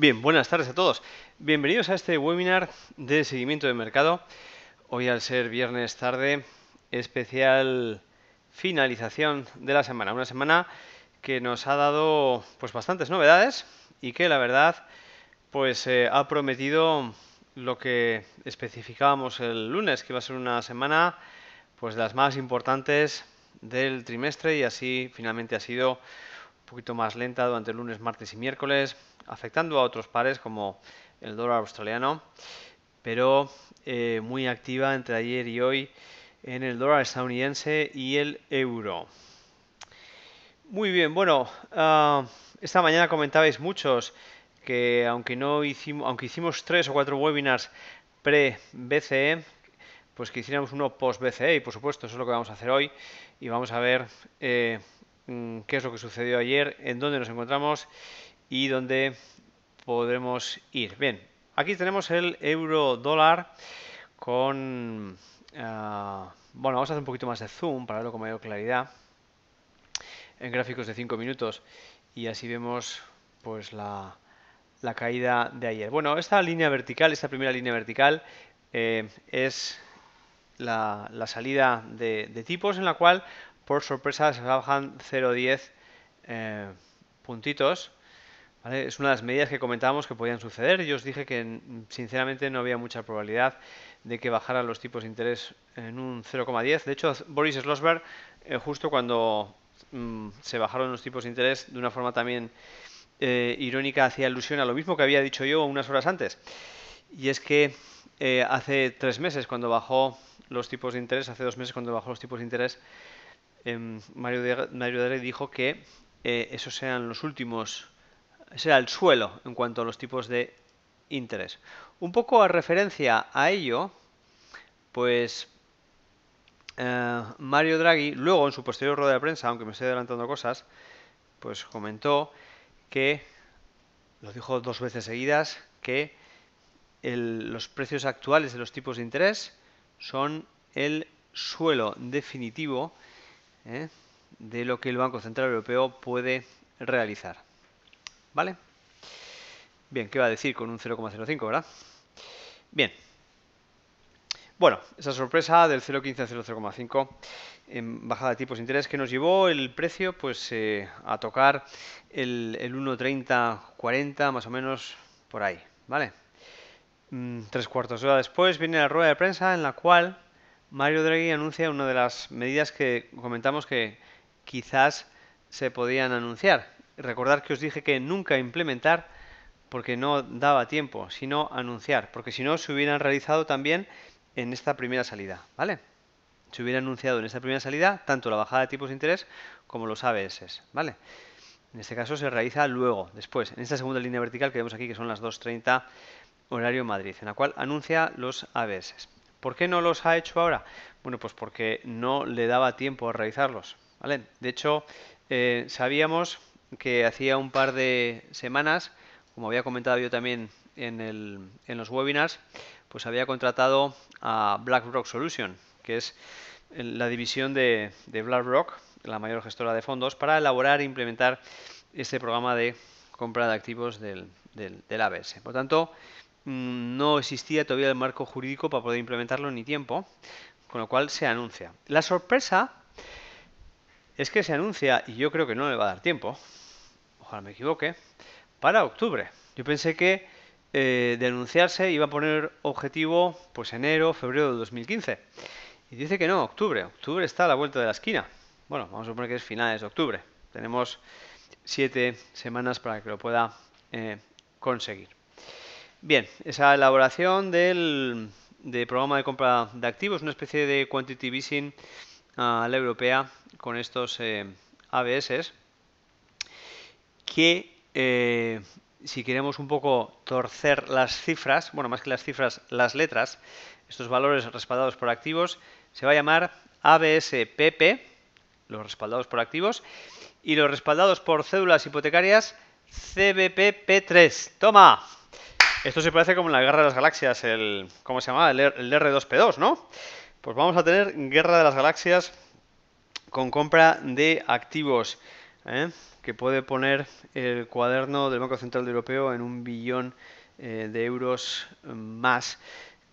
Bien, buenas tardes a todos. Bienvenidos a este webinar de seguimiento de mercado. Hoy al ser viernes tarde, especial finalización de la semana. Una semana que nos ha dado pues bastantes novedades y que la verdad pues eh, ha prometido lo que especificábamos el lunes, que iba a ser una semana pues de las más importantes del trimestre y así finalmente ha sido un poquito más lenta durante el lunes, martes y miércoles, afectando a otros pares como el dólar australiano, pero eh, muy activa entre ayer y hoy en el dólar estadounidense y el euro. Muy bien, bueno, ah, esta mañana comentabais muchos que aunque no hicimos, aunque hicimos tres o cuatro webinars pre BCE, pues que hiciéramos uno post BCE y por supuesto eso es lo que vamos a hacer hoy y vamos a ver eh, mm, qué es lo que sucedió ayer, en dónde nos encontramos y dónde podremos ir. Bien, aquí tenemos el euro dólar con... Eh, bueno, vamos a hacer un poquito más de zoom para verlo con mayor claridad en gráficos de 5 minutos y así vemos pues la, la, caída de ayer. Bueno, esta línea vertical, esta primera línea vertical eh, es la, la salida de, tipos en la cual por sorpresa se bajan 0,10 eh, puntitos es una de las medidas que comentábamos que podían suceder. Yo os dije que sinceramente no había mucha probabilidad de que bajaran los tipos de interés en un 0,10. De hecho, Boris Slosberg, eh, justo cuando mm, se bajaron los tipos de interés de una forma también eh, irónica, hacía alusión a lo mismo que había dicho yo unas horas antes. Y es que eh, hace tres meses, cuando bajó los tipos de interés, hace dos meses cuando bajó los tipos de interés, em, Mario, dijo que esos sean los últimos será el suelo en cuanto a los tipos de interés. Un poco a referencia a ello, pues eh, Mario Draghi, luego en su posterior rueda de prensa, aunque me estoy adelantando cosas, pues comentó que, lo dijo dos veces seguidas, que los precios actuales de los tipos de interés son el suelo definitivo eh, de lo que el Banco Central Europeo puede realizar. ¿vale? Bien, ¿qué va a decir con un 0,05, verdad? Bien. Bueno, esa sorpresa del 0,15 al 0,05 en bajada de tipos de interés que nos llevó el precio pues eh, a tocar el, 1,30-40 más o menos por ahí, ¿vale? Mm, tres cuartos de hora después viene la rueda de prensa en la cual Mario Draghi anuncia una de las medidas que comentamos que quizás se podían anunciar, Recordar que os dije que nunca implementar porque no daba tiempo, sino anunciar, porque si no se hubieran realizado también en esta primera salida, ¿vale? Se hubiera anunciado en esta primera salida tanto la bajada de tipos de interés como los ABS, ¿vale? En este caso se realiza luego, después, en esta segunda línea vertical que vemos aquí, que son las 2.30 horario Madrid, en la cual anuncia los ABS. ¿Por qué no los ha hecho ahora? Bueno, pues porque no le daba tiempo a realizarlos, ¿vale? De hecho, eh, sabíamos que hacía un par de semanas, como había comentado yo también en, los webinars, pues había contratado a BlackRock Solution, que es la división de, BlackRock, la mayor gestora de fondos, para elaborar e implementar este programa de compra de activos del, del ABS. Por tanto, mm, no existía todavía el marco jurídico para poder implementarlo ni tiempo, con lo cual se anuncia. La sorpresa es que se anuncia, y yo creo que no le va a dar tiempo, ojalá me equivoque, para octubre. Yo pensé que eh, denunciarse iba a poner objetivo pues enero, febrero de 2015. Y dice que no, octubre. Octubre está a la vuelta de la esquina. Bueno, vamos a suponer que es finales de octubre. Tenemos siete semanas para que lo pueda eh, conseguir. Bien, esa elaboración del, programa de compra de activos, una especie de quantitative easing a la europea con estos eh, ABS que eh, si queremos un poco torcer las cifras, bueno, más que las cifras, las letras, estos valores respaldados por activos, se va a llamar ABSPP, los respaldados por activos, y los respaldados por cédulas hipotecarias CBPP3. ¡Toma! Esto se parece como la Guerra de las Galaxias, el, ¿cómo se llama? El, R2P2, ¿no? Pues vamos a tener Guerra de las Galaxias con compra de activos. ¿eh? que puede poner el cuaderno del Banco Central Europeo en un billón eh, de euros mm, más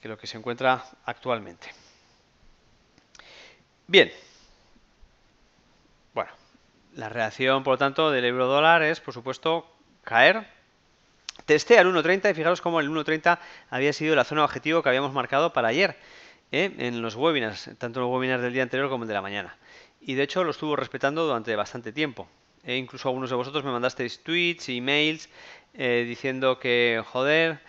que lo que se encuentra actualmente. Bien. Bueno, la reacción, por lo tanto, del euro dólar es, por supuesto, caer. Testé al 1.30 y fijaros cómo el 1.30 había sido la zona objetivo que habíamos marcado para ayer ¿eh? en los webinars, tanto en los webinars del día anterior como el de la mañana. Y de hecho lo estuvo respetando durante bastante tiempo. E incluso algunos de vosotros me mandasteis tweets, emails, eh, diciendo que, joder,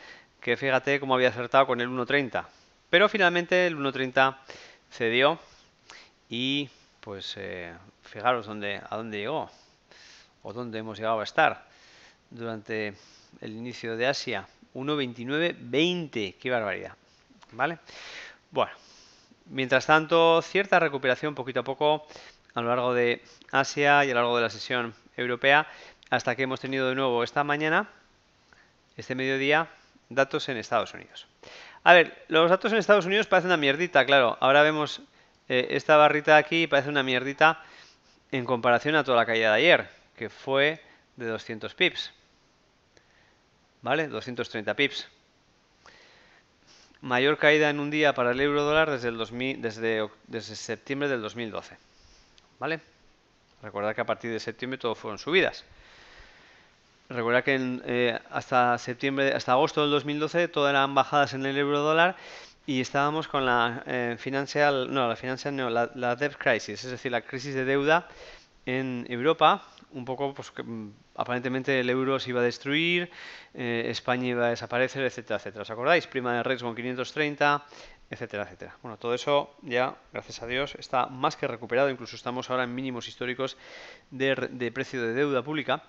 que fíjate cómo había acertado con el 1.30. Pero finalmente el 1.30 cedió y pues eh, fijaros dónde, a dónde llegó o dónde hemos llegado a estar durante el inicio de Asia. 1.29.20, qué barbaridad. ¿Vale? Bueno, mientras tanto, cierta recuperación poquito a poco a lo largo de Asia y a lo largo de la sesión europea, hasta que hemos tenido de nuevo esta mañana, este mediodía, datos en Estados Unidos. A ver, los datos en Estados Unidos parecen una mierdita, claro. Ahora vemos eh, esta barrita aquí, parece una mierdita en comparación a toda la caída de ayer, que fue de 200 pips. ¿Vale? 230 pips. Mayor caída en un día para el euro dólar desde, el desde septiembre del 2012. ¿vale? Recordad que a partir de septiembre todo fueron subidas. Recuerda que en, eh, hasta septiembre, hasta agosto del 2012, todas eran bajadas en el euro dólar y estábamos con la eh, financial, no, la financial no, la, debt crisis, es decir, la crisis de deuda en Europa. Un poco, pues mm, aparentemente el euro se iba a destruir, eh, España iba a desaparecer, etcétera, etcétera. ¿Os acordáis? Prima de riesgo con 530, etcétera, etcétera. Bueno, todo eso ya, gracias a Dios, está más que recuperado, incluso estamos ahora en mínimos históricos de, precio de deuda pública,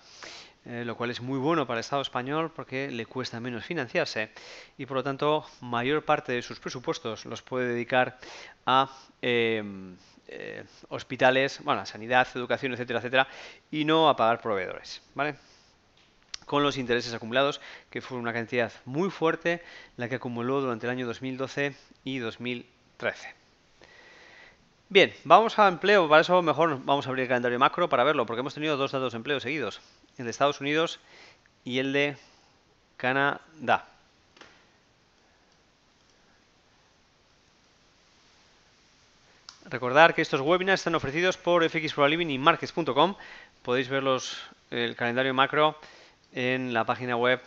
eh, lo cual es muy bueno para el Estado español porque le cuesta menos financiarse y por lo tanto mayor parte de sus presupuestos los puede dedicar a em, eh, hospitales, bueno, a sanidad, educación, etcétera, etcétera, y no a pagar proveedores, ¿vale? con los intereses acumulados, que fue una cantidad muy fuerte, la que acumuló durante el año 2012 y 2013. Bien, vamos a empleo, para eso mejor vamos a abrir el calendario macro para verlo, porque hemos tenido dos datos de empleo seguidos, el de Estados Unidos y el de Canadá. Recordar que estos webinars están ofrecidos por FX y Markets.com. Podéis verlos el calendario macro en la página web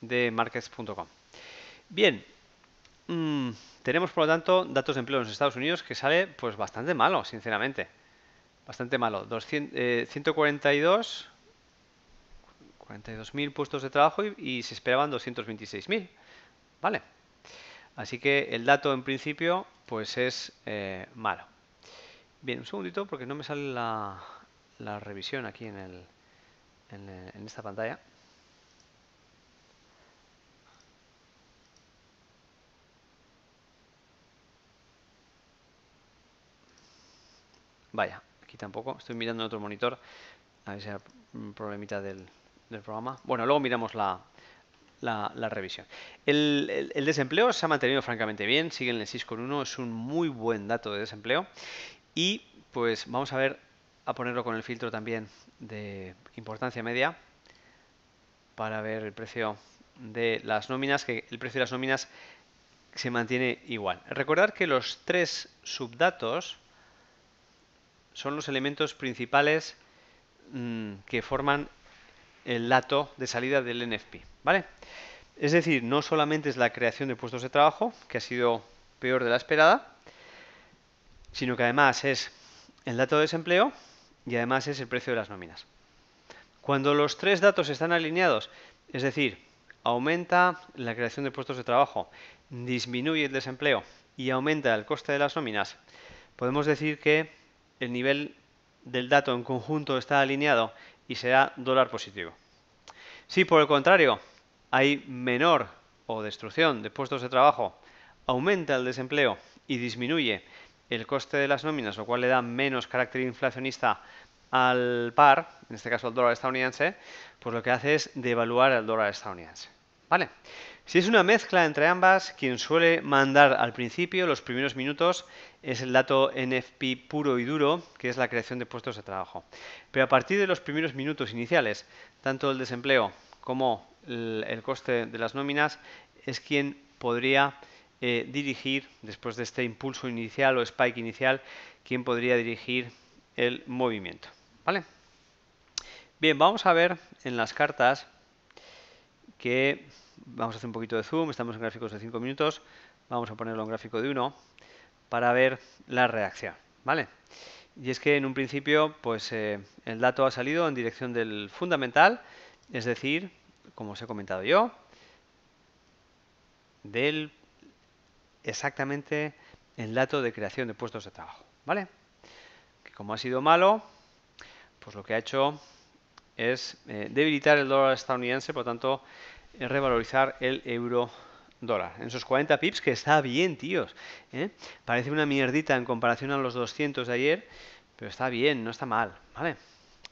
de markets.com. Bien, mm, tenemos por lo tanto datos de empleo en los Estados Unidos que sale pues bastante malo, sinceramente. Bastante malo. 142.000 142 eh, puestos de trabajo y, se esperaban 226.000. Vale. Así que el dato en principio pues es eh, malo. Bien, un segundito porque no me sale la, revisión aquí en, el, en eh, esta pantalla. Vaya, aquí tampoco. Estoy mirando en otro monitor. A ver si hay un problemita del, programa. Bueno, luego miramos la, revisión. El, desempleo se ha mantenido francamente bien, sigue en el 6,1, es un muy buen dato de desempleo. Y pues vamos a ver, a ponerlo con el filtro también de importancia media para ver el precio de las nóminas, que el precio de las nóminas se mantiene igual. Recordar que los tres subdatos son los elementos principales mm, que forman el dato de salida del NFP. ¿vale? Es decir, no solamente es la creación de puestos de trabajo, que ha sido peor de la esperada, sino que además es el dato de desempleo y además es el precio de las nóminas. Cuando los tres datos están alineados, es decir, aumenta la creación de puestos de trabajo, disminuye el desempleo y aumenta el coste de las nóminas, podemos decir que el nivel del dato en conjunto está alineado y será dólar positivo. Si por el contrario hay menor o destrucción de puestos de trabajo, aumenta el desempleo y disminuye el coste de las nóminas, lo cual le da menos carácter inflacionista al par, en este caso al dólar estadounidense, pues lo que hace es devaluar el dólar estadounidense. ¿Vale? Si es una mezcla entre ambas, quien suele mandar al principio, los primeros minutos, es el dato NFP puro y duro, que es la creación de puestos de trabajo. Pero a partir de los primeros minutos iniciales, tanto el desempleo como el, coste de las nóminas es quien podría eh, dirigir, después de este impulso inicial o spike inicial, quien podría dirigir el movimiento. ¿Vale? Bien, vamos a ver en las cartas que Vamos a hacer un poquito de zoom, estamos en gráficos de 5 minutos, vamos a ponerlo en gráfico de 1 para ver la reacción, ¿vale? Y es que en un principio pues eh, el dato ha salido en dirección del fundamental, es decir, como os he comentado yo, del exactamente el dato de creación de puestos de trabajo, ¿vale? Que como ha sido malo, pues lo que ha hecho es eh, debilitar el dólar estadounidense, por lo tanto revalorizar el euro dólar. En esos 40 pips, que está bien, tíos. ¿eh? Parece una mierdita en comparación a los 200 de ayer, pero está bien, no está mal. ¿vale?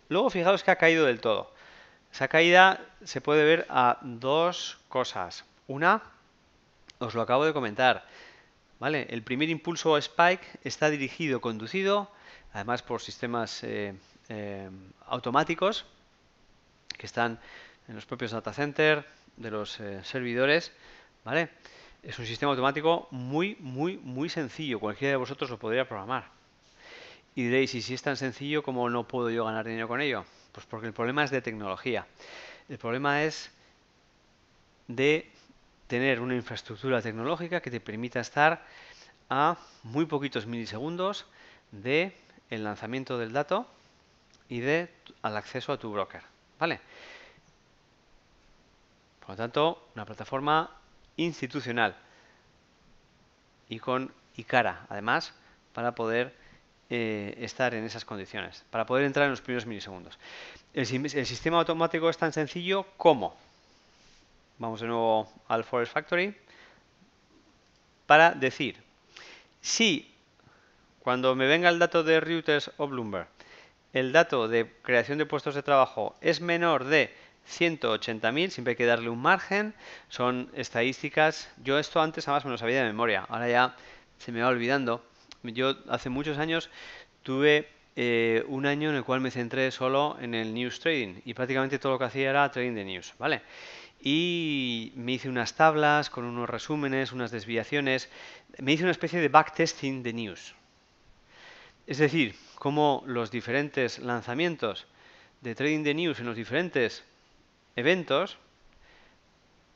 Luego fijaos que ha caído del todo. Esa caída se puede ver a dos cosas. Una, os lo acabo de comentar. ¿vale? El primer impulso spike está dirigido, conducido, además por sistemas eh, eh, automáticos que están en los propios data center, de los eh, servidores, ¿vale? Es un sistema automático muy, muy, muy sencillo. Cualquiera de vosotros lo podría programar. Y diréis, ¿y si es tan sencillo como no puedo yo ganar dinero con ello? Pues porque el problema es de tecnología. El problema es de tener una infraestructura tecnológica que te permita estar a muy poquitos milisegundos de el lanzamiento del dato y de al acceso a tu broker, ¿vale? Por lo tanto, una plataforma institucional y con y cara, además, para poder eh, estar en esas condiciones, para poder entrar en los primeros milisegundos. El, el sistema automático es tan sencillo como, vamos de nuevo al Forest Factory, para decir, si cuando me venga el dato de Reuters o Bloomberg, el dato de creación de puestos de trabajo es menor de 180.000, siempre hay que darle un margen, son estadísticas, yo esto antes además me lo sabía de memoria, ahora ya se me va olvidando. Yo hace muchos años tuve eh, un año en el cual me centré solo en el news trading y prácticamente todo lo que hacía era trading de news, ¿vale? Y me hice unas tablas con unos resúmenes, unas desviaciones, me hice una especie de backtesting de news. Es decir, cómo los diferentes lanzamientos de trading de news en los diferentes eventos,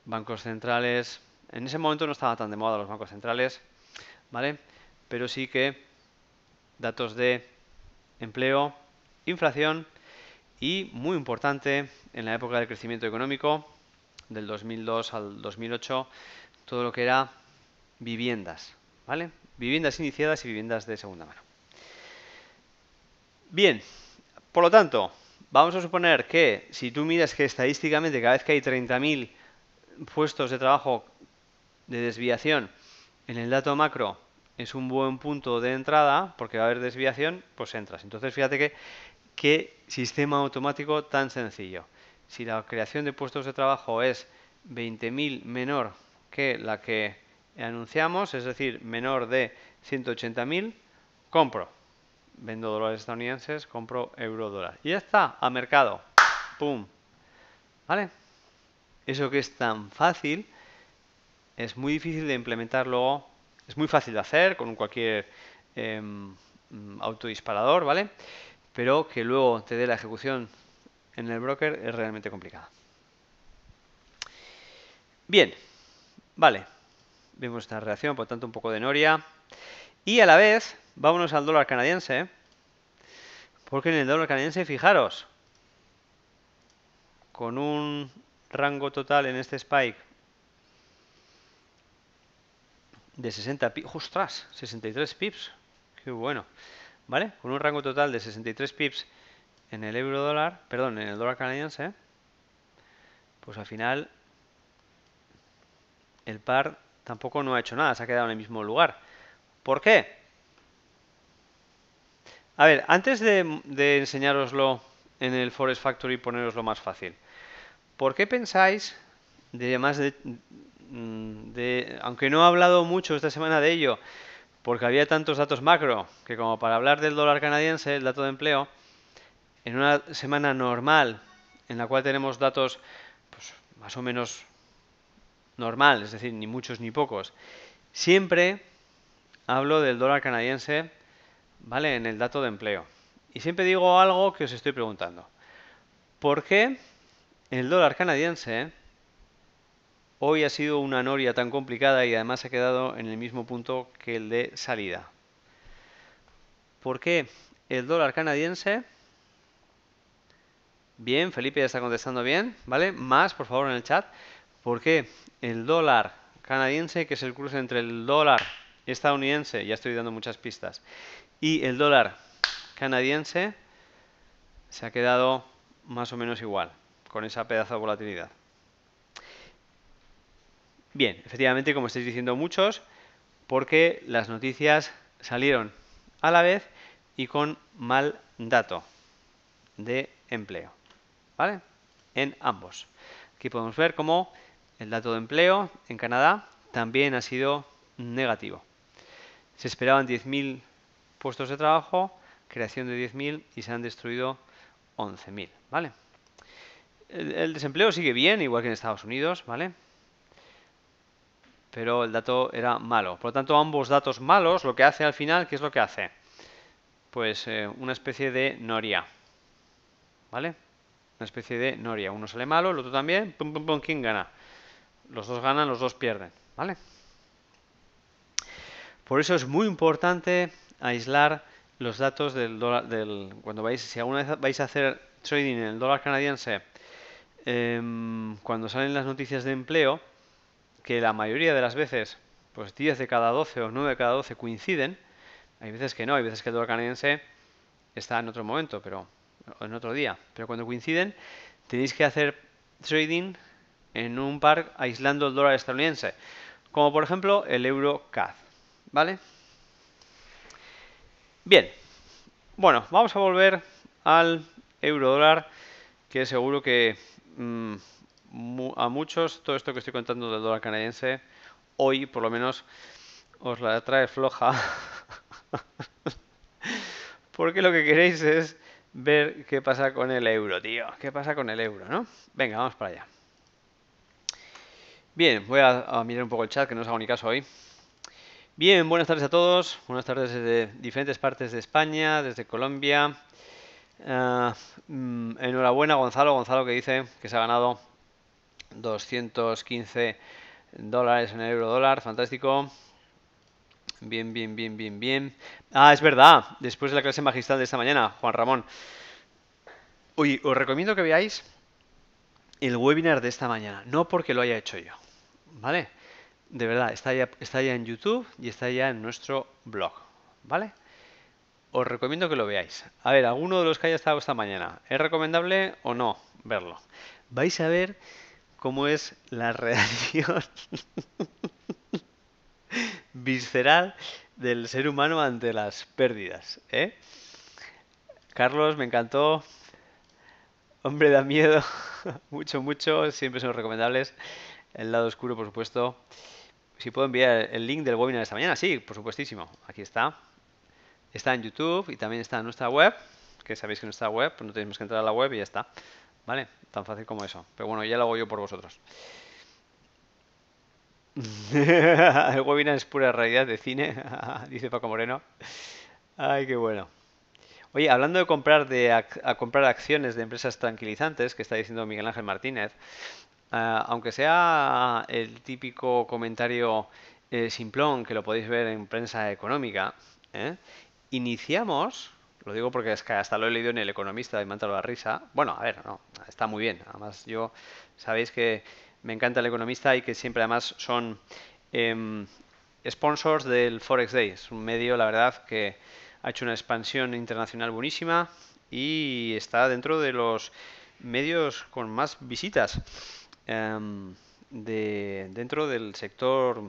bancos centrales, en ese momento no estaba tan de moda los bancos centrales, ¿vale? Pero sí que datos de empleo, inflación y, muy importante, en la época del crecimiento económico, del 2002 al 2008, todo lo que era viviendas, ¿vale? Viviendas iniciadas y viviendas de segunda mano. Bien, por lo tanto, Vamos a suponer que si tú miras que estadísticamente cada vez que hay 30.000 puestos de trabajo de desviación en el dato macro es un buen punto de entrada, porque va a haber desviación, pues entras. Entonces fíjate que qué sistema automático tan sencillo. Si la creación de puestos de trabajo es 20.000 menor que la que anunciamos, es decir, menor de 180.000, compro vendo dólares estadounidenses, compro euro dólar. Y ya está, a mercado. ¡Pum! ¿Vale? Eso que es tan fácil, es muy difícil de implementar luego. Es muy fácil de hacer con cualquier em, autodisparador, ¿vale? Pero que luego te dé la ejecución en el broker es realmente complicada. Bien, vale. Vemos esta reacción, por tanto, un poco de noria. Y a la vez, Vámonos al dólar canadiense. ¿eh? Porque en el dólar canadiense, fijaros, con un rango total en este spike de 60 pips, ostras, 63 pips, qué bueno, ¿vale? Con un rango total de 63 pips en el euro dólar, perdón, en el dólar canadiense, pues al final el par tampoco no ha hecho nada, se ha quedado en el mismo lugar. ¿Por qué? A ver, antes de, de enseñároslo en el Forest Factory y ponéroslo más fácil, ¿por qué pensáis, de, más mm, de, aunque no he hablado mucho esta semana de ello, porque había tantos datos macro, que como para hablar del dólar canadiense, el dato de empleo, en una semana normal, en la cual tenemos datos pues, más o menos normal, es decir, ni muchos ni pocos, siempre hablo del dólar canadiense ¿vale? En el dato de empleo. Y siempre digo algo que os estoy preguntando. ¿Por qué el dólar canadiense hoy ha sido una noria tan complicada y además ha quedado en el mismo punto que el de salida? ¿Por qué el dólar canadiense? Bien, Felipe ya está contestando bien, ¿vale? Más, por favor, en el chat. ¿Por qué el dólar canadiense, que es el cruce entre el dólar estadounidense, ya estoy dando muchas pistas, y el dólar canadiense se ha quedado más o menos igual, con esa pedazo de volatilidad. Bien, efectivamente, como estáis diciendo muchos, porque las noticias salieron a la vez y con mal dato de empleo. ¿Vale? En ambos. Aquí podemos ver cómo el dato de empleo en Canadá también ha sido negativo. Se esperaban 10.000 puestos de trabajo, creación de 10.000 y se han destruido 11.000, ¿vale? El, desempleo sigue bien, igual que en Estados Unidos, ¿vale? Pero el dato era malo. Por lo tanto, ambos datos malos, lo que hace al final, ¿qué es lo que hace? Pues eh, una especie de noria, ¿vale? Una especie de noria. Uno sale malo, el otro también, pum, pum, ¿quién gana? Los dos ganan, los dos pierden, ¿vale? Por eso es muy importante aislar los datos del dólar, del, cuando vais, si alguna vez vais a hacer trading en el dólar canadiense, em, cuando salen las noticias de empleo, que la mayoría de las veces, pues 10 de cada 12 o 9 de cada 12 coinciden, hay veces que no, hay veces que el dólar canadiense está en otro momento, pero en otro día, pero cuando coinciden, tenéis que hacer trading en un par aislando el dólar estadounidense, como por ejemplo el euro CAD, ¿vale? Bien, bueno, vamos a volver al euro dólar, que seguro que mm, a muchos todo esto que estoy contando del dólar canadiense, hoy por lo menos os la trae floja. Porque lo que queréis es ver qué pasa con el euro, tío. ¿Qué pasa con el euro, no? Venga, vamos para allá. Bien, voy a, a mirar un poco el chat, que no os hago ni caso hoy. Bien, buenas tardes a todos. Buenas tardes desde diferentes partes de España, desde Colombia. Eh, mm, enhorabuena, Gonzalo. Gonzalo que dice que se ha ganado 215 dólares en el euro dólar. Fantástico. Bien, bien, bien, bien, bien. Ah, es verdad. Después de la clase magistral de esta mañana, Juan Ramón. Uy, os recomiendo que veáis el webinar de esta mañana. No porque lo haya hecho yo. ¿Vale? de verdad, está ya, en YouTube y está ya en nuestro blog, ¿vale? Os recomiendo que lo veáis. A ver, alguno de los que haya estado esta mañana, ¿es recomendable o no verlo? Vais a ver cómo es la reacción visceral del ser humano ante las pérdidas. ¿eh? Carlos, me encantó. Hombre, da miedo. mucho, mucho. Siempre son recomendables. El lado oscuro, por supuesto si puedo enviar el link del webinar de esta mañana, sí, por supuestísimo, aquí está. Está en YouTube y también está en nuestra web, que sabéis que nuestra web, pues no tenemos que entrar a la web y ya está. ¿Vale? Tan fácil como eso. Pero bueno, ya lo hago yo por vosotros. el webinar es pura realidad de cine, dice Paco Moreno. Ay, qué bueno. Oye, hablando de comprar de a comprar acciones de empresas tranquilizantes, que está diciendo Miguel Ángel Martínez, eh, aunque sea el típico comentario eh, simplón que lo podéis ver en prensa económica, ¿eh? iniciamos, lo digo porque es hasta lo he leído en El Economista ha Mantalo la Risa, bueno, a ver, no, está muy bien, además yo sabéis que me encanta El Economista y que siempre además son em, sponsors del Forex Day, es un medio, la verdad, que ha hecho una expansión internacional buenísima y está dentro de los medios con más visitas. Em, de, dentro del sector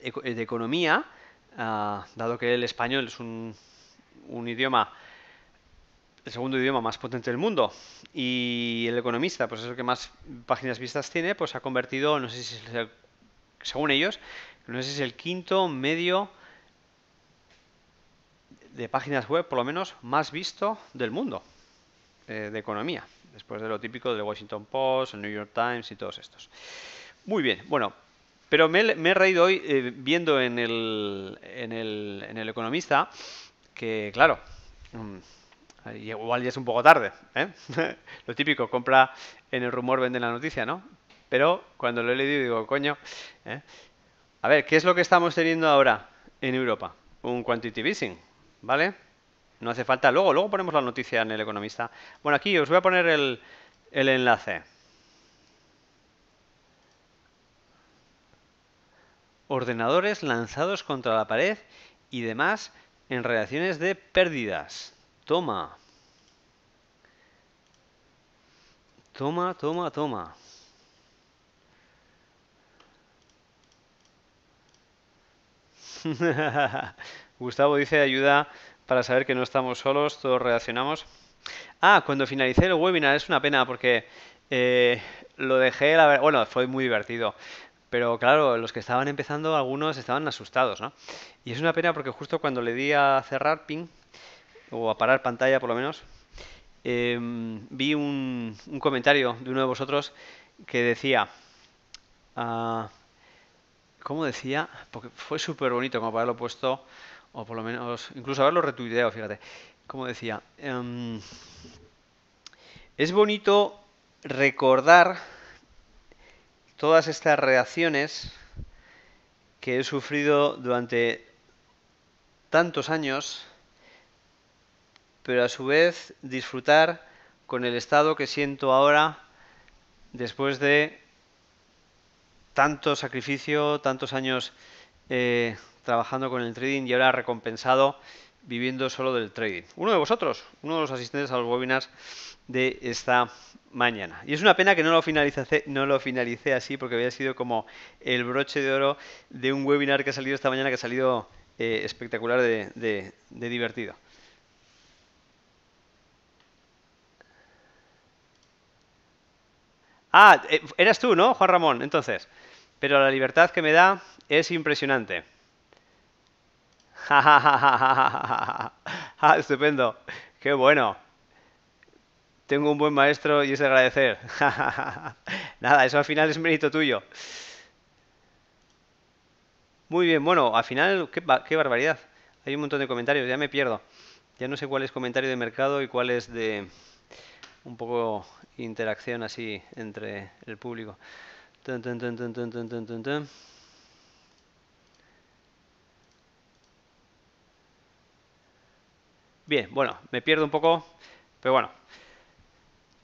eh, de economía, ah, dado que el español es un, un idioma el segundo idioma más potente del mundo y el economista, pues es el que más páginas vistas tiene, pues ha convertido, no sé si según ellos, no sé si es el quinto medio de páginas web, por lo menos, más visto del mundo eh, de economía después de lo típico del Washington Post, el New York Times y todos estos. Muy bien, bueno, pero me, he reído hoy eh, viendo en el, en, el, en el Economista que, claro, mm, igual ya es un poco tarde, ¿eh? lo típico, compra en el rumor, vende la noticia, ¿no? Pero cuando lo he leído digo, coño, ¿eh? a ver, ¿qué es lo que estamos teniendo ahora en Europa? Un quantitative easing, ¿vale? no hace falta. Luego, luego ponemos la noticia en el economista. Bueno, aquí os voy a poner el, el enlace. Ordenadores lanzados contra la pared y demás en relaciones de pérdidas. Toma. Toma, toma, toma. Gustavo dice ayuda para saber que no estamos solos, todos reaccionamos. Ah, cuando finalicé el webinar es una pena porque eh, lo dejé, la bueno, fue muy divertido. Pero claro, los que estaban empezando, algunos estaban asustados, ¿no? Y es una pena porque justo cuando le di a cerrar ping, o a parar pantalla por lo menos, em, vi un, comentario de uno de vosotros que decía, ah, ¿cómo decía? Porque fue súper bonito como para lo puesto o por lo menos, incluso haberlo retuiteado, fíjate, como decía. Em, es bonito recordar todas estas reacciones que he sufrido durante tantos años, pero a su vez disfrutar con el estado que siento ahora después de tanto sacrificio, tantos años eh, trabajando con el trading y ahora recompensado viviendo solo del trading. Uno de vosotros, uno de los asistentes a los webinars de esta mañana. Y es una pena que no lo finalicé, no lo así porque había sido como el broche de oro de un webinar que ha salido esta mañana, que ha salido eh, espectacular de, de divertido. Ah, eh, eras tú, ¿no, Juan Ramón? Entonces, pero la libertad que me da es impresionante. ¡Ja, ah, estupendo! ¡Qué bueno! Tengo un buen maestro y es agradecer. Nada, eso al final es mérito tuyo. Muy bien, bueno, al final, qué, barbaridad. Hay un montón de comentarios, ya me pierdo. Ya no sé cuál es comentario de mercado y cuál es de un poco interacción así entre el público. Bien, bueno, me pierdo un poco, pero bueno,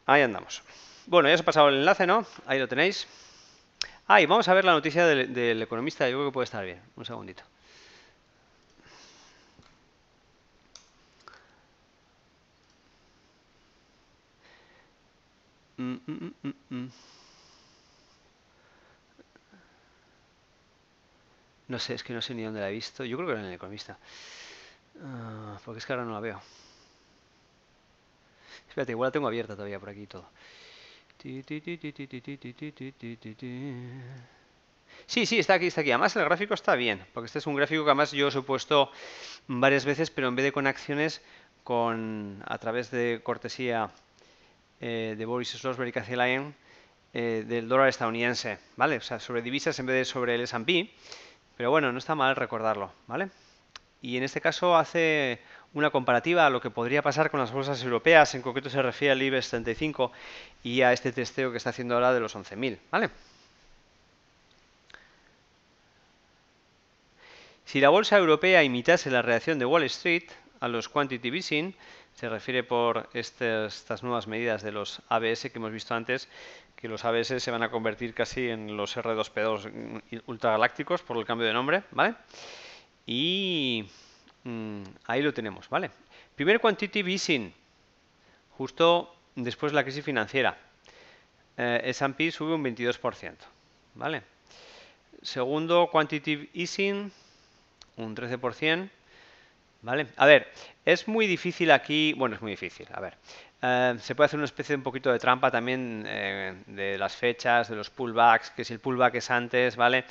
ahí andamos. Bueno, ya os ha pasado el enlace, ¿no? Ahí lo tenéis. Ah, y vamos a ver la noticia del, economista, yo creo que puede estar bien. Un segundito. Mm, mm, mm, no sé, es que no sé ni dónde la he visto. Yo creo que era en el economista porque es que ahora no la veo. Espérate, igual la tengo abierta todavía por aquí todo. Sí, sí, está aquí, está aquí. Además el gráfico está bien, porque este es un gráfico que además yo os he puesto varias veces, pero en vez de con acciones, con a través de cortesía de Boris Slosberg y Cathy Lyon, del dólar estadounidense, ¿vale? O sea, sobre divisas en vez de sobre el S&P, pero bueno, no está mal recordarlo, ¿vale? y en este caso hace una comparativa a lo que podría pasar con las bolsas europeas, en concreto se refiere al IBEX 35 y a este testeo que está haciendo ahora de los 11.000, ¿vale? Si la bolsa europea imitase la reacción de Wall Street a los quantitative easing, se refiere por estas nuevas medidas de los ABS que hemos visto antes, que los ABS se van a convertir casi en los R2P2 ultragalácticos por el cambio de nombre, ¿vale? vale y mm, ahí lo tenemos, ¿vale? Primer quantitative easing, justo después de la crisis financiera. Eh, S&P sube un 22%, ¿vale? Segundo quantitative easing, un 13%. ¿Vale? A ver, es muy difícil aquí, bueno, es muy difícil, a ver, eh, se puede hacer una especie de un poquito de trampa también eh, de las fechas, de los pullbacks, que si el pullback es antes, ¿vale?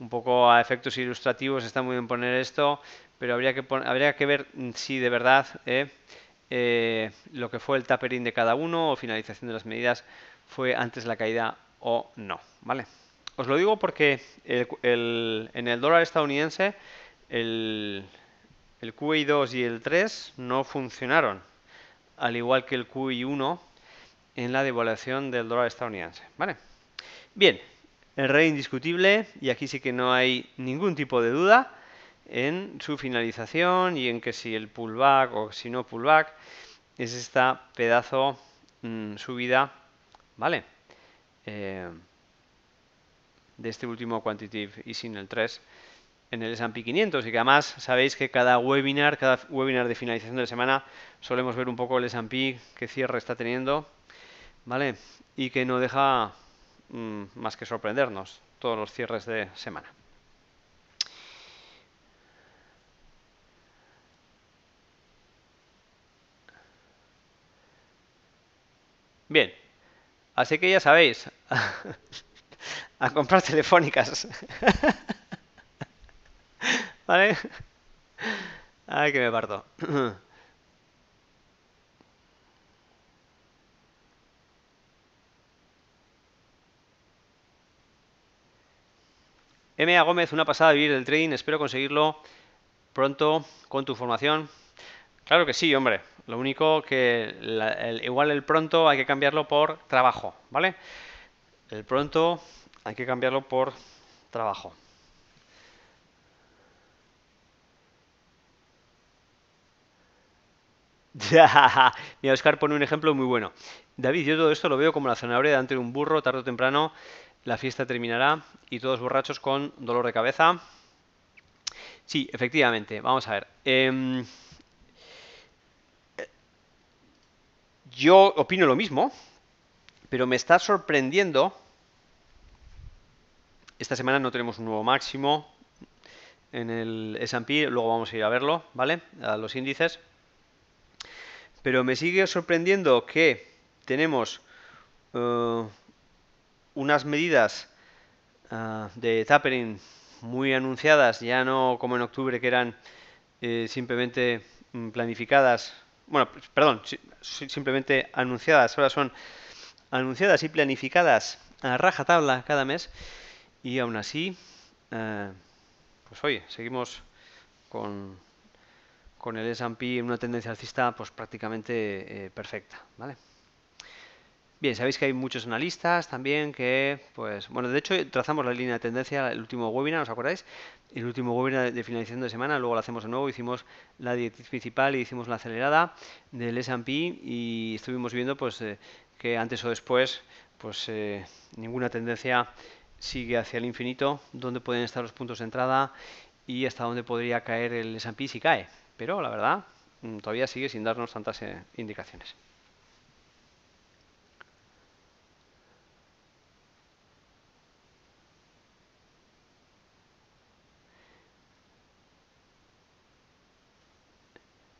un poco a efectos ilustrativos está muy bien poner esto, pero habría que, ver mm, si de verdad eh, eh, lo que fue el tapering de cada uno o finalización de las medidas fue antes la caída o no. ¿vale? Os lo digo porque en el dólar estadounidense el, el QI2 y el 3 no funcionaron, al igual que el QI1 en la devaluación del dólar estadounidense. ¿vale? Bien, el rey indiscutible, y aquí sí que no hay ningún tipo de duda en su finalización y en que si el pullback o si no pullback es esta pedazo mm, subida, ¿vale? Eh, de este último quantitative y sin el 3 en el S&P 500 y que además sabéis que cada webinar, cada webinar de finalización de la semana solemos ver un poco el S&P que cierre está teniendo, ¿vale? Y que no deja Mm, más que sorprendernos todos los cierres de semana. Bien, así que ya sabéis, a comprar telefónicas. ¿Vale? Ay, que me parto. MA Gómez, una pasada vivir el trading, espero conseguirlo pronto con tu formación. Claro que sí, hombre. Lo único que igual el pronto hay que cambiarlo por trabajo, ¿vale? El pronto hay que cambiarlo por trabajo. Ya, mira, Oscar pone un ejemplo muy bueno. David, yo todo esto lo veo como la zanahoria delante de un burro, tarde o temprano la fiesta terminará y todos borrachos con dolor de cabeza. Sí, efectivamente, vamos a ver. Em, yo opino lo mismo, pero me está sorprendiendo. Esta semana no tenemos un nuevo máximo en el S&P, luego vamos a ir a verlo, ¿vale? A los índices. Pero me sigue sorprendiendo que tenemos... Eh, unas medidas ah, de tapering muy anunciadas, ya no como en octubre que eran eh, simplemente mm, planificadas, bueno, pues, perdón, simplemente anunciadas, ahora son anunciadas y planificadas a rajatabla cada mes y aún así, eh, pues oye, seguimos con, con el S&P en una tendencia alcista pues prácticamente eh, perfecta, ¿vale? Bien, sabéis que hay muchos analistas también que, pues, bueno, de hecho trazamos la línea de tendencia el último webinar, ¿os acordáis? El último webinar de finalización de semana, luego lo hacemos de nuevo, hicimos la directriz principal y hicimos la acelerada del S&P y estuvimos viendo, pues, eh, que antes o después, pues, eh, ninguna tendencia sigue hacia el infinito, dónde pueden estar los puntos de entrada y hasta dónde podría caer el S&P si cae. Pero, la verdad, mm, todavía sigue sin darnos tantas eh, indicaciones.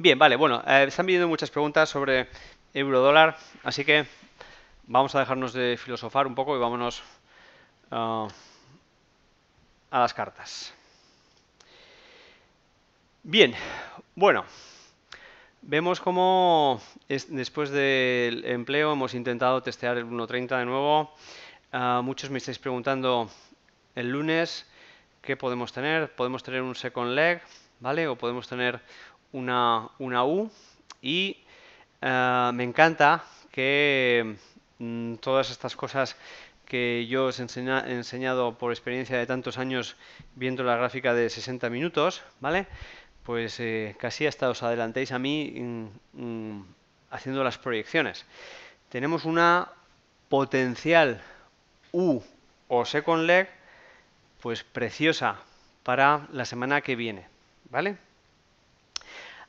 Bien, vale, bueno, están eh, viniendo muchas preguntas sobre dólar, así que vamos a dejarnos de filosofar un poco y vámonos eh, a las cartas. Bien, bueno, vemos cómo después del empleo hemos intentado testear el 1.30 de nuevo. Eh, muchos me estáis preguntando el lunes qué podemos tener. Podemos tener un second leg, ¿vale? O podemos tener una, una U y eh, me encanta que mm, todas estas cosas que yo os he enseñado por experiencia de tantos años viendo la gráfica de 60 minutos, ¿vale? Pues eh, casi hasta os adelantéis a mí mm, mm, haciendo las proyecciones. Tenemos una potencial U o second leg, pues preciosa para la semana que viene, ¿vale?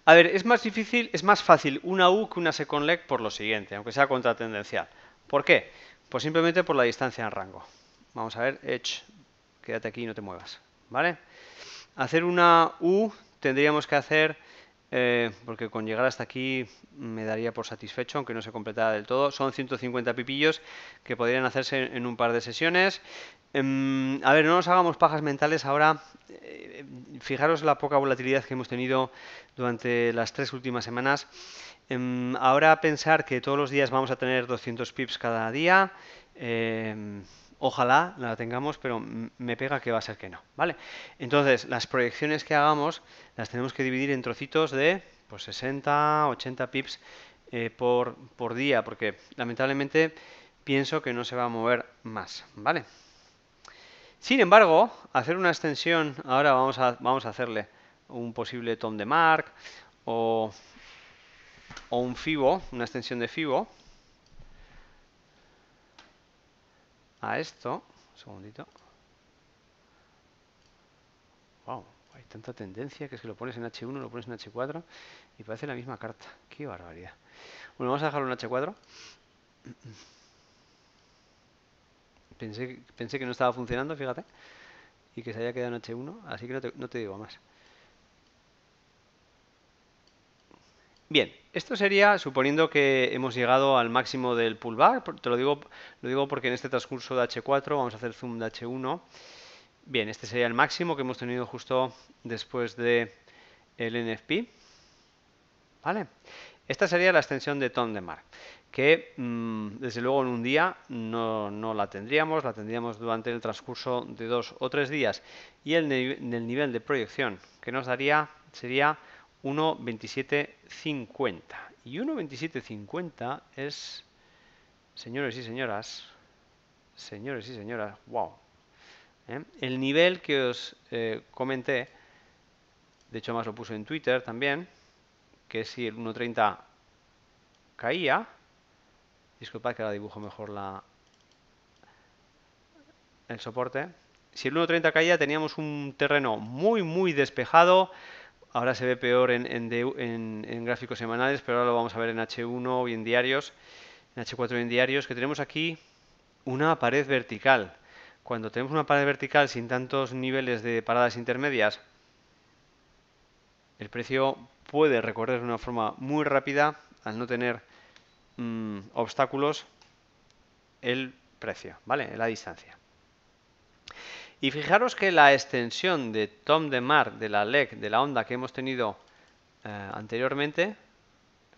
A ver, es más difícil, es más fácil una U que una second leg por lo siguiente, aunque sea contratendencial. ¿Por qué? Pues simplemente por la distancia en rango. Vamos a ver, Edge, quédate aquí y no te muevas, ¿vale? Hacer una U tendríamos que hacer eh, porque con llegar hasta aquí me daría por satisfecho, aunque no se completara del todo. Son 150 pipillos que podrían hacerse en un par de sesiones. Em, a ver, no nos hagamos pajas mentales ahora. Eh, fijaros la poca volatilidad que hemos tenido durante las tres últimas semanas. Em, ahora pensar que todos los días vamos a tener 200 pips cada día. Em, Ojalá la tengamos, pero me pega que va a ser que no, ¿vale? Entonces, las proyecciones que hagamos las tenemos que dividir en trocitos de pues, 60, 80 pips eh, por, día, porque lamentablemente pienso que no se va a mover más, ¿vale? Sin embargo, hacer una extensión, ahora vamos a, vamos a hacerle un posible tom de mark o un fibo, una extensión de fibo, a esto. Un segundito. Wow, hay tanta tendencia que es que lo pones en H1, lo pones en H4 y parece la misma carta. Qué barbaridad. Bueno, vamos a dejarlo en H4. Pensé, que no estaba funcionando, fíjate. Y que se había quedado en H1, así que no te digo más. Bien, esto sería suponiendo que hemos llegado al máximo del pullback, te lo digo, lo digo porque en este transcurso de H4 vamos a hacer zoom de H1. Bien, este sería el máximo que hemos tenido justo después de el NFP. ¿Vale? Esta sería la extensión de de mar, que mm, desde luego en un día no, la tendríamos, la tendríamos durante el transcurso de dos o tres días. Y el nivel de proyección que nos daría sería 1.2750. Y 1.2750 es, señores y señoras, señores y señoras, wow. ¿eh? El nivel que os eh, comenté, de hecho más lo puse en Twitter también, que si el 1.30 caía, disculpad que ahora dibujo mejor la, el soporte, si el 1.30 caía teníamos un terreno muy muy despejado, Ahora se ve peor en, gráficos semanales, pero ahora lo vamos a ver en H1 y en diarios, en H4 y en diarios, que tenemos aquí una pared vertical. Cuando tenemos una pared vertical sin tantos niveles de paradas intermedias, el precio puede recorrer de una forma muy rápida, al no tener mm, obstáculos, el precio, ¿vale? La distancia. Y fijaros que la extensión de tom de mar de la LEC, de la onda que hemos tenido eh, anteriormente,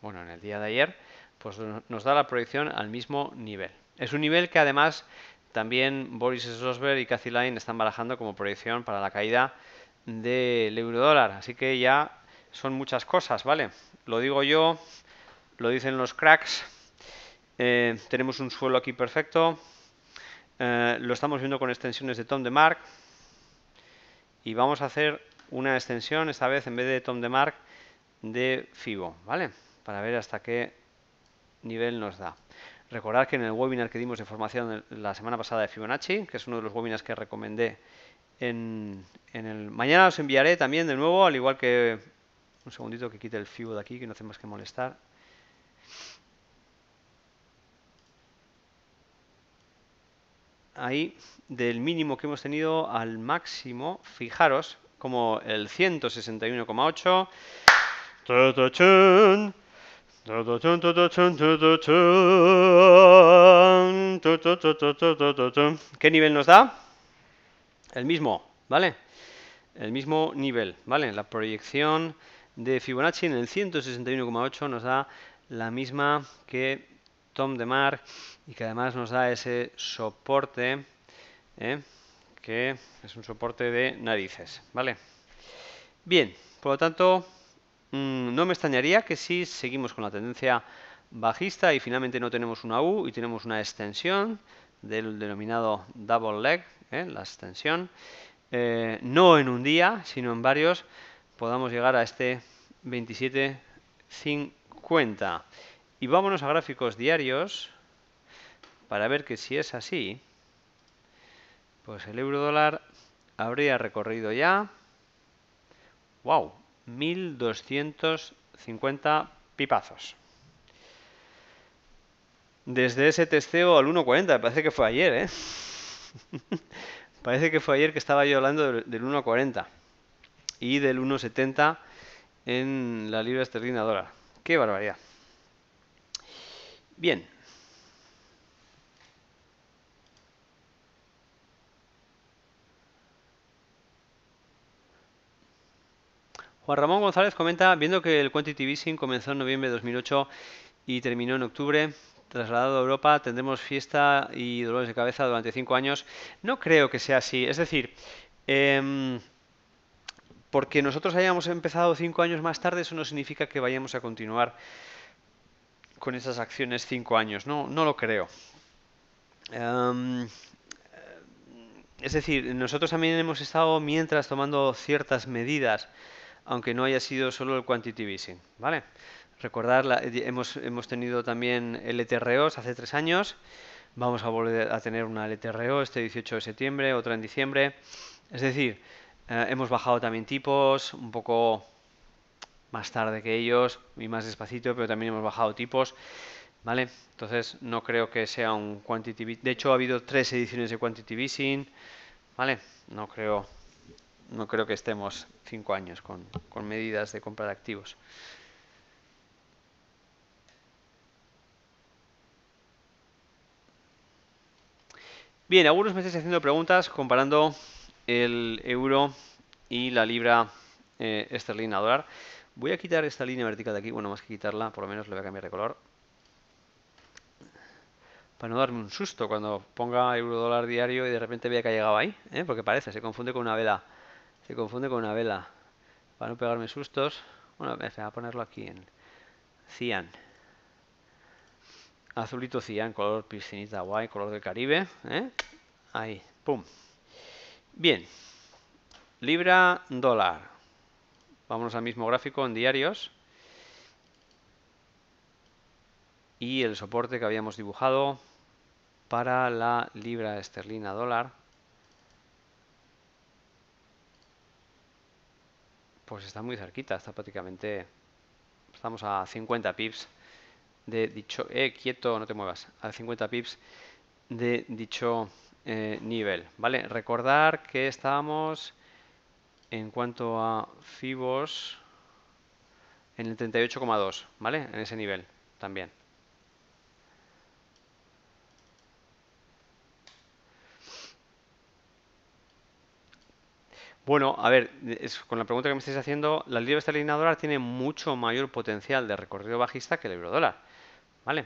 bueno, en el día de ayer, pues nos da la proyección al mismo nivel. Es un nivel que además también Boris Sosberg y Cathy Line están barajando como proyección para la caída del euro dólar. Así que ya son muchas cosas, ¿vale? Lo digo yo, lo dicen los cracks. Eh, tenemos un suelo aquí perfecto, eh, lo estamos viendo con extensiones de Tom de Mark. Y vamos a hacer una extensión, esta vez en vez de Tom de Mark, de Fibo, ¿vale? Para ver hasta qué nivel nos da. Recordar que en el webinar que dimos de formación la semana pasada de Fibonacci, que es uno de los webinars que recomendé en, en el... Mañana os enviaré también de nuevo, al igual que... Un segundito que quite el Fibo de aquí, que no hace más que molestar. ahí del mínimo que hemos tenido al máximo, fijaros, como el 161,8. ¿Qué nivel nos da? El mismo, ¿vale? El mismo nivel, ¿vale? La proyección de Fibonacci en el 161,8 nos da la misma que Tom de Mar y que además nos da ese soporte ¿eh? que es un soporte de narices, ¿vale? Bien, por lo tanto, mm, no me extrañaría que si seguimos con la tendencia bajista y finalmente no tenemos una U y tenemos una extensión del denominado double leg, ¿eh? la extensión, eh, no en un día, sino en varios, podamos llegar a este 27.50. Y vámonos a gráficos diarios, para ver que si es así, pues el euro dólar habría recorrido ya, wow, 1.250 pipazos. Desde ese testeo al 1.40, parece que fue ayer, ¿eh? parece que fue ayer que estaba yo hablando del 1.40 y del 1.70 en la libra esterlina dólar. ¡Qué barbaridad! Bien, Juan Ramón González comenta, viendo que el quantity easing comenzó en noviembre de 2008 y terminó en octubre, trasladado a Europa, tendremos fiesta y dolores de cabeza durante cinco años. No creo que sea así. Es decir, em, porque nosotros hayamos empezado cinco años más tarde, eso no significa que vayamos a continuar con esas acciones cinco años. No, no lo creo. Em, es decir, nosotros también hemos estado mientras tomando ciertas medidas aunque no haya sido solo el Quantity easing. ¿vale? Recordar, eh, hemos, tenido también LTROs e hace tres años, vamos a volver a tener una LTRO e este 18 de septiembre, otra en diciembre. Es decir, eh, hemos bajado también tipos, un poco más tarde que ellos y más despacito, pero también hemos bajado tipos. ¿Vale? Entonces no creo que sea un quantitative... De hecho, ha habido tres ediciones de Quantity easing. ¿Vale? No creo no creo que estemos cinco años con, medidas de compra de activos. Bien, algunos me estáis haciendo preguntas comparando el euro y la libra eh, esterlina dólar. Voy a quitar esta línea vertical de aquí, bueno, más que quitarla, por lo menos le voy a cambiar de color. Para no darme un susto cuando ponga euro dólar diario y de repente vea que ha llegado ahí, ¿eh? porque parece, se confunde con una vela se confunde con una vela. Para no pegarme sustos. Bueno, voy a ponerlo aquí en cian. Azulito cian, color piscinita guay, color del Caribe. ¿eh? Ahí, pum. Bien. Libra, dólar. Vámonos al mismo gráfico en diarios. Y el soporte que habíamos dibujado para la libra esterlina dólar pues está muy cerquita, está prácticamente, estamos a 50 pips de dicho, eh, quieto, no te muevas, a 50 pips de dicho eh, nivel, ¿vale? Recordar que estábamos en cuanto a FIBOS en el 38,2, ¿vale? En ese nivel también. Bueno, a ver, con la pregunta que me estáis haciendo, la libra esterlina dólar tiene mucho mayor potencial de recorrido bajista que el euro dólar. ¿Vale?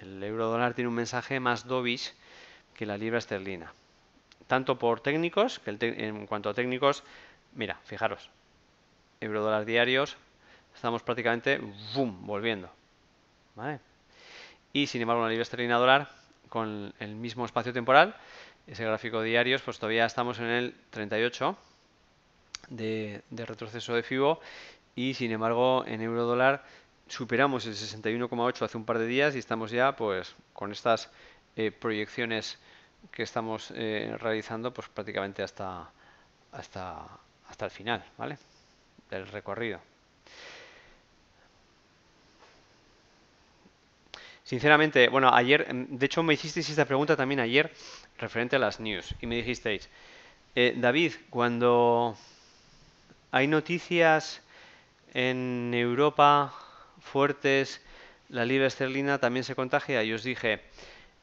El euro dólar tiene un mensaje más dovish que la libra esterlina. Tanto por técnicos, que en cuanto a técnicos, mira, fijaros, euro dólar diarios, estamos prácticamente boom, volviendo. ¿Vale? Y sin embargo, la libra esterlina dólar, con el mismo espacio temporal, ese gráfico diarios, pues todavía estamos en el 38 de, retroceso de FIBO y sin embargo en euro superamos el 61,8 hace un par de días y estamos ya pues con estas eh, proyecciones que estamos eh, realizando pues prácticamente hasta hasta hasta el final, ¿vale? Del recorrido. Sinceramente, bueno, ayer, em, de hecho me hicisteis esta pregunta también ayer referente a las news y me dijisteis, eh, David, cuando hay noticias en Europa fuertes, la libra esterlina también se contagia y os dije,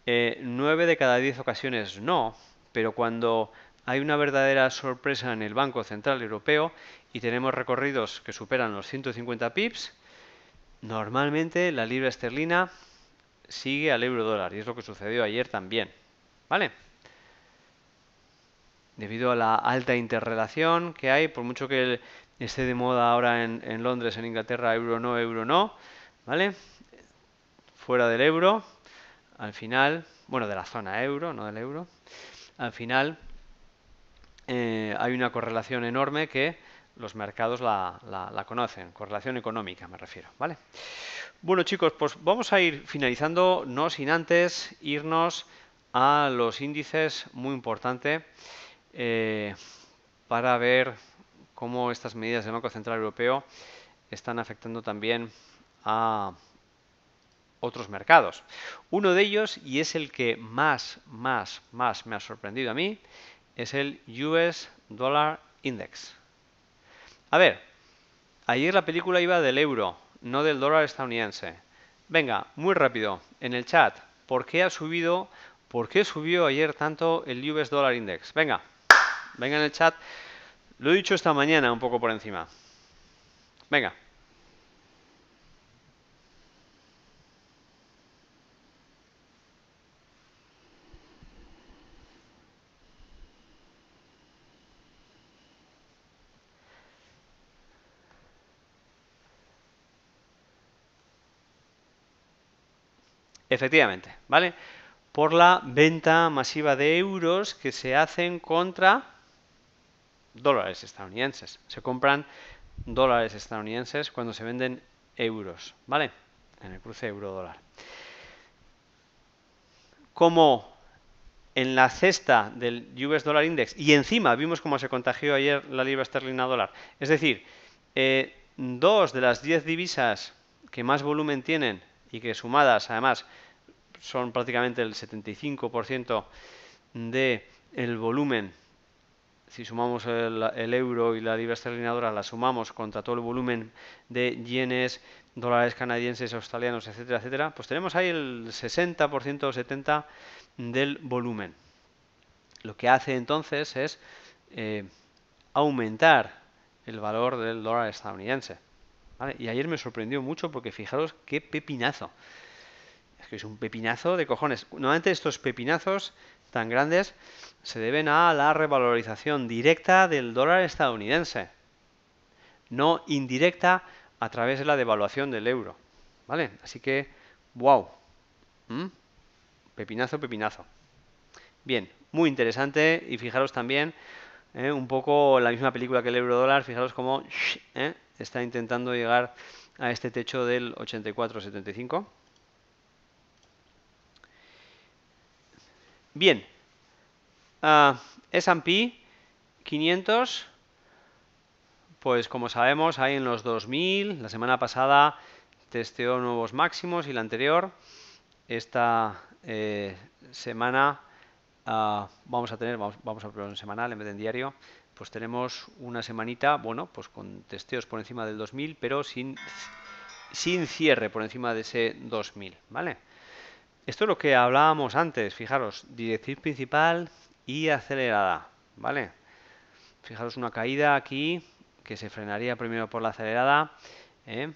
eh, nueve de cada diez ocasiones no, pero cuando hay una verdadera sorpresa en el Banco Central Europeo y tenemos recorridos que superan los 150 pips, normalmente la libra esterlina sigue al euro dólar y es lo que sucedió ayer también. ¿Vale? Debido a la alta interrelación que hay, por mucho que esté de moda ahora en, Londres, en Inglaterra, euro no, euro no, ¿vale? Fuera del euro, al final, bueno, de la zona euro, no del euro, al final eh, hay una correlación enorme que los mercados la, la conocen, correlación económica me refiero, ¿vale? Bueno chicos, pues vamos a ir finalizando, no sin antes irnos a los índices, muy importante, eh, para ver cómo estas medidas del Banco Central Europeo están afectando también a otros mercados. Uno de ellos, y es el que más, más, más me ha sorprendido a mí, es el US Dollar Index. A ver, ayer la película iba del euro, no del dólar estadounidense. Venga, muy rápido, en el chat, ¿por qué ha subido, por qué subió ayer tanto el US Dollar Index? Venga, venga en el chat. Lo he dicho esta mañana un poco por encima. Venga. Efectivamente, ¿vale? Por la venta masiva de euros que se hacen contra dólares estadounidenses. Se compran dólares estadounidenses cuando se venden euros, ¿vale? En el cruce euro-dólar. Como en la cesta del US Dollar Index y encima vimos cómo se contagió ayer la libra esterlina dólar. Es decir, eh, dos de las diez divisas que más volumen tienen y que sumadas además son prácticamente el 75% del el volumen si sumamos el, euro y la libra esterlinadora, la sumamos contra todo el volumen de yenes, dólares canadienses, australianos, etcétera, etcétera, pues tenemos ahí el 60% o 70% del volumen. Lo que hace entonces es eh, aumentar el valor del dólar estadounidense. Y ayer me sorprendió mucho porque fijaros qué pepinazo. Es que es un pepinazo de cojones. Normalmente estos pepinazos tan grandes se deben a la revalorización directa del dólar estadounidense, no indirecta a través de la devaluación del euro. ¿Vale? Así que, wow. ¿Mm? Pepinazo, pepinazo. Bien, muy interesante. Y fijaros también, ¿eh? un poco la misma película que el euro dólar, fijaros cómo ¿eh? está intentando llegar a este techo del 84-75. Bien, ah, S&P 500, pues como sabemos, hay en los 2000, la semana pasada testeó nuevos máximos y la anterior, esta eh, semana ah, vamos a tener, vamos, vamos a probar un semanal en vez de en diario, pues tenemos una semanita, bueno, pues con testeos por encima del 2000, pero sin, sin cierre por encima de ese 2000, ¿vale? Esto es lo que hablábamos antes, fijaros, directriz principal y acelerada, ¿vale? Fijaros una caída aquí que se frenaría primero por la acelerada, ¿eh?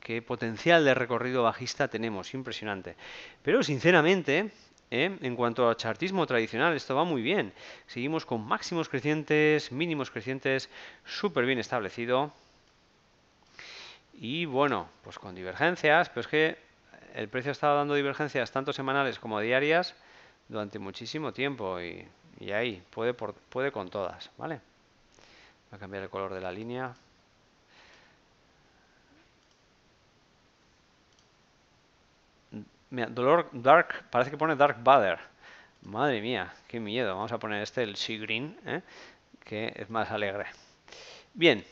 qué potencial de recorrido bajista tenemos, impresionante. Pero sinceramente, ¿eh? en cuanto a chartismo tradicional, esto va muy bien. Seguimos con máximos crecientes, mínimos crecientes, súper bien establecido. Y bueno, pues con divergencias, pero es que el precio ha estado dando divergencias tanto semanales como diarias durante muchísimo tiempo y, ahí puede, con todas, ¿vale? Voy a cambiar el color de la línea. Dolor Dark, parece que pone Dark Vader. Madre mía, qué miedo. Vamos a poner este, el Sea Green, ¿eh? que es más alegre. Bien.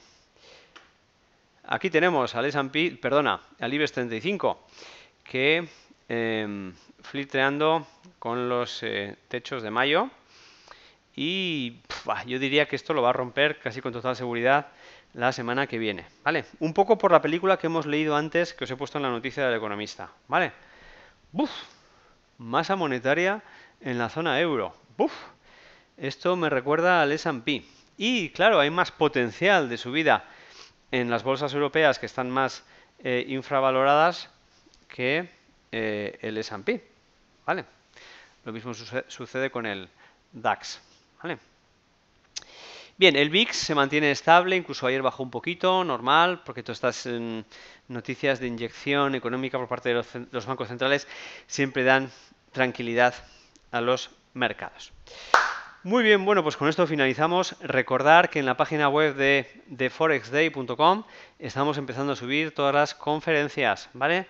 Aquí tenemos al S&P, perdona, al 35, e que eh, con los eh, techos de mayo. Y yo diría que esto lo va a romper casi con total seguridad la semana que viene. ¿Vale? Un poco por la película que hemos leído antes que os he puesto en la noticia del economista. ¿Vale? Buf, masa monetaria en la zona euro. Buf, esto me recuerda al S&P. Y claro, hay más potencial de subida en las bolsas europeas que están más eh, infravaloradas que eh, el S&P. ¿Vale? Lo mismo sucede con el DAX. ¿Vale? Bien, el VIX se mantiene estable, incluso ayer bajó un poquito, normal, porque todas estas em, noticias de inyección económica por parte de los, bancos centrales siempre dan tranquilidad a los mercados. Muy bien, bueno, pues con esto finalizamos. Recordar que en la página web de, de forexday.com estamos empezando a subir todas las conferencias, ¿vale?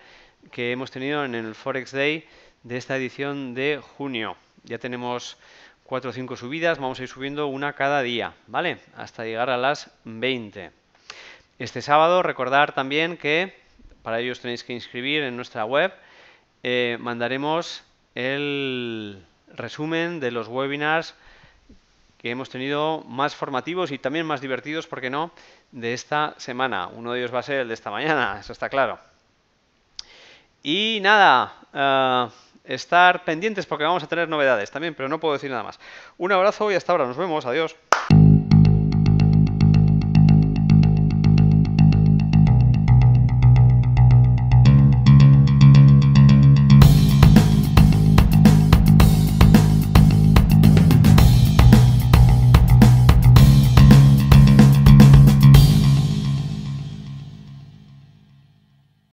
Que hemos tenido en el Forex Day de esta edición de junio. Ya tenemos 4 o cinco subidas, vamos a ir subiendo una cada día, ¿vale? Hasta llegar a las 20. Este sábado recordar también que, para ello os tenéis que inscribir en nuestra web, eh, mandaremos el resumen de los webinars que hemos tenido más formativos y también más divertidos, ¿por qué no?, de esta semana. Uno de ellos va a ser el de esta mañana, eso está claro. Y nada, eh, estar pendientes porque vamos a tener novedades también, pero no puedo decir nada más. Un abrazo y hasta ahora. Nos vemos. Adiós.